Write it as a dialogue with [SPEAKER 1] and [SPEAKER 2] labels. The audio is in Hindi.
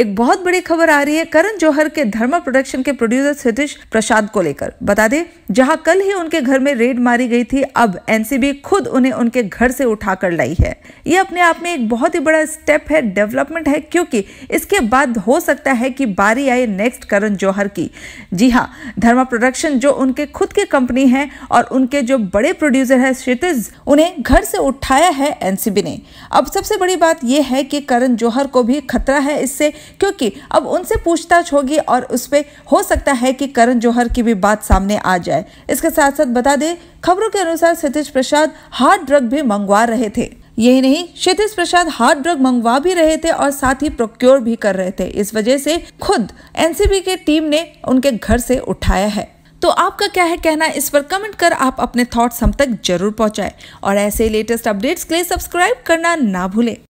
[SPEAKER 1] एक बहुत बड़ी खबर आ रही है करण जौहर के धर्मा प्रोडक्शन के प्रोड्यूसर सतीश प्रसाद को लेकर बता दें जहां कल ही उनके घर में रेड मारी गई थी अब एनसीबी खुद उन्हें उनके घर से उठाकर लाई है ये अपने आप में एक बहुत ही बड़ा स्टेप है डेवलपमेंट है क्योंकि इसके बाद हो सकता है कि बारी आए नेक्स्ट करण जौहर की जी हाँ धर्मा प्रोडक्शन जो उनके खुद की कंपनी है और उनके जो बड़े प्रोड्यूसर है क्षितिज उन्हें घर से उठाया है एनसीबी ने अब सबसे बड़ी बात यह है कि करण जौहर को भी खतरा है इससे क्योंकि अब उनसे पूछताछ होगी और उस पर हो सकता है कि करण जौहर की भी बात सामने आ जाए इसके साथ साथ बता दें खबरों के अनुसार सतीश प्रसाद हार्ड ड्रग भी मंगवा रहे थे यही नहीं क्षितिज प्रसाद हार्ड ड्रग मंगवा भी रहे थे और साथ ही प्रोक्योर भी कर रहे थे इस वजह से खुद एनसीबी के टीम ने उनके घर से उठाया है तो आपका क्या है कहना इस पर कमेंट कर आप अपने थॉट्स हम तक जरूर पहुंचाएं और ऐसे लेटेस्ट
[SPEAKER 2] अपडेट्स के लिए सब्सक्राइब करना ना भूलें